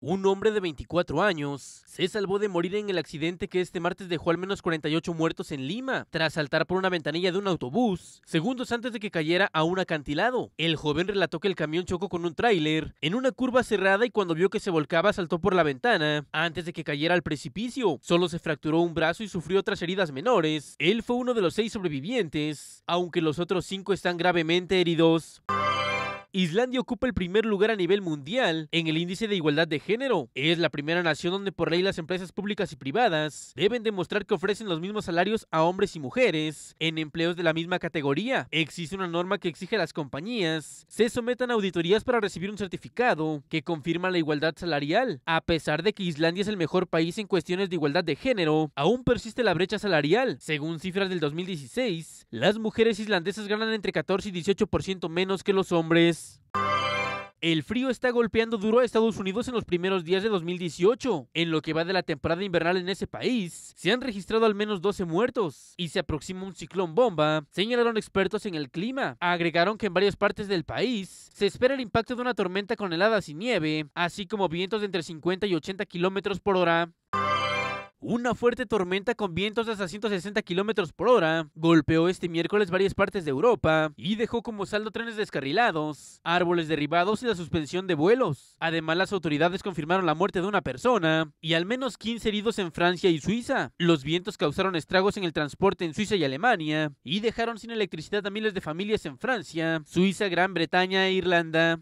Un hombre de 24 años se salvó de morir en el accidente que este martes dejó al menos 48 muertos en Lima, tras saltar por una ventanilla de un autobús, segundos antes de que cayera a un acantilado. El joven relató que el camión chocó con un tráiler en una curva cerrada y cuando vio que se volcaba saltó por la ventana antes de que cayera al precipicio. Solo se fracturó un brazo y sufrió otras heridas menores. Él fue uno de los seis sobrevivientes, aunque los otros cinco están gravemente heridos. Islandia ocupa el primer lugar a nivel mundial en el índice de igualdad de género. Es la primera nación donde por ley las empresas públicas y privadas deben demostrar que ofrecen los mismos salarios a hombres y mujeres en empleos de la misma categoría. Existe una norma que exige a las compañías se sometan a auditorías para recibir un certificado que confirma la igualdad salarial. A pesar de que Islandia es el mejor país en cuestiones de igualdad de género, aún persiste la brecha salarial. Según cifras del 2016, las mujeres islandesas ganan entre 14 y 18% menos que los hombres. El frío está golpeando duro a Estados Unidos en los primeros días de 2018. En lo que va de la temporada invernal en ese país, se han registrado al menos 12 muertos y se aproxima un ciclón bomba, señalaron expertos en el clima. Agregaron que en varias partes del país se espera el impacto de una tormenta con heladas y nieve, así como vientos de entre 50 y 80 kilómetros por hora. Una fuerte tormenta con vientos de hasta 160 km por hora golpeó este miércoles varias partes de Europa y dejó como saldo trenes descarrilados, árboles derribados y la suspensión de vuelos. Además, las autoridades confirmaron la muerte de una persona y al menos 15 heridos en Francia y Suiza. Los vientos causaron estragos en el transporte en Suiza y Alemania y dejaron sin electricidad a miles de familias en Francia, Suiza, Gran Bretaña e Irlanda.